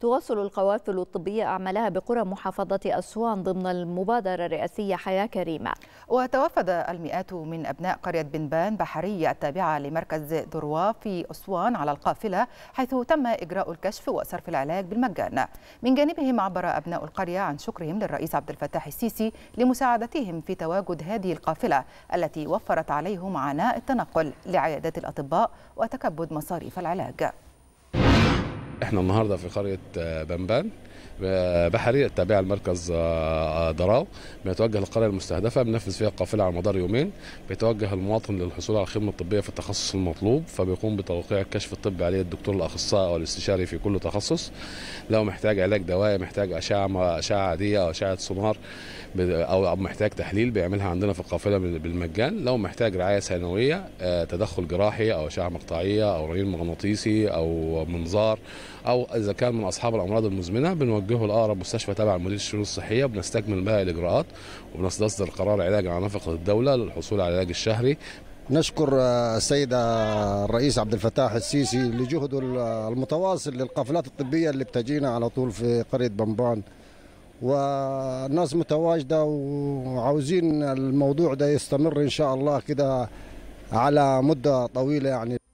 تواصل القوافل الطبية أعمالها بقرى محافظة أسوان ضمن المبادرة الرئاسية حياة كريمة وتوافد المئات من أبناء قرية بنبان بحرية التابعة لمركز دروا في أسوان على القافلة حيث تم إجراء الكشف وصرف العلاج بالمجان من جانبهم عبر أبناء القرية عن شكرهم للرئيس عبد الفتاح السيسي لمساعدتهم في تواجد هذه القافلة التي وفرت عليهم عناء التنقل لعيادات الأطباء وتكبد مصاريف العلاج احنا النهارده في قريه آه، بنبان آه، بحري التابعه لمركز آه، دراو بيتوجه للقريه المستهدفه بننفذ فيها القافله على مدار يومين بيتوجه المواطن للحصول على الخدمه الطبيه في التخصص المطلوب فبيقوم بتوقيع الكشف الطبي عليه الدكتور الاخصائي او الاستشاري في كل تخصص لو محتاج علاج دوائي محتاج اشعه اشعه عاديه او اشعه سونار او محتاج تحليل بيعملها عندنا في القافله بالمجان لو محتاج رعايه ثانويه تدخل جراحي او اشعه مقطعيه او رنين مغناطيسي او منظار او اذا كان من اصحاب الامراض المزمنه بنوجهه لاقرب مستشفى تابع لمديريه الشؤون الصحيه وبنستكمل باقي الاجراءات وبنصدر قرار علاج على نفقه الدوله للحصول على العلاج الشهري نشكر آه، السيد آه، الرئيس عبد الفتاح السيسي لجهده المتواصل للقافلات الطبية اللي بتجينا على طول في قرية بمبان والناس متواجدة وعاوزين الموضوع ده يستمر إن شاء الله كده على مدة طويلة يعني